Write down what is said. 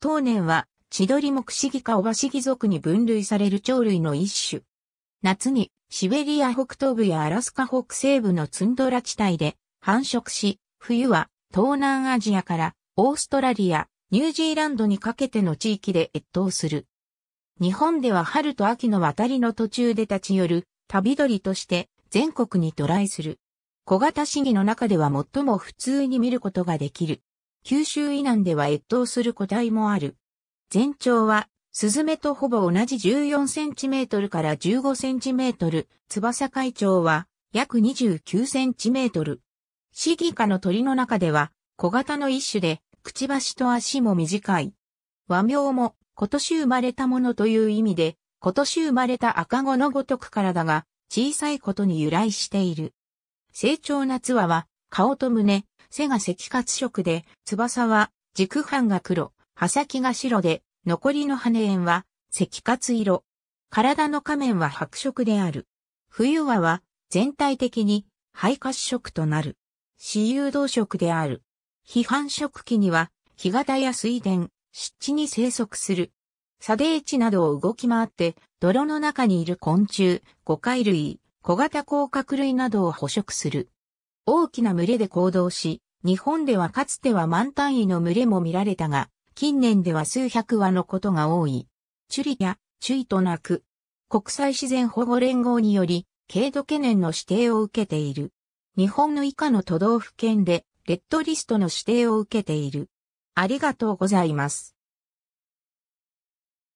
当年は、千鳥目シ議かオバシギ族に分類される鳥類の一種。夏に、シベリア北東部やアラスカ北西部のツンドラ地帯で繁殖し、冬は東南アジアからオーストラリア、ニュージーランドにかけての地域で越冬する。日本では春と秋の渡りの途中で立ち寄る旅鳥として全国に渡来する。小型市議の中では最も普通に見ることができる。九州以南では越冬する個体もある。全長は、スズメとほぼ同じ14センチメートルから15センチメートル、翼海長は約29センチメートル。シギ科の鳥の中では小型の一種で、くちばしと足も短い。和名も今年生まれたものという意味で、今年生まれた赤子のごとくからだが、小さいことに由来している。成長なツアは、顔と胸、背が赤褐色で、翼は軸半が黒、刃先が白で、残りの羽縁は赤褐色。体の仮面は白色である。冬はは全体的に肺褐色となる。私有動色である。批判色期には、干潟や水田、湿地に生息する。砂泥チなどを動き回って、泥の中にいる昆虫、五海類、小型甲殻類などを捕食する。大きな群れで行動し、日本ではかつては万単位の群れも見られたが、近年では数百羽のことが多い。チュリやチュイと鳴く。国際自然保護連合により、軽度懸念の指定を受けている。日本の以下の都道府県で、レッドリストの指定を受けている。ありがとうございます。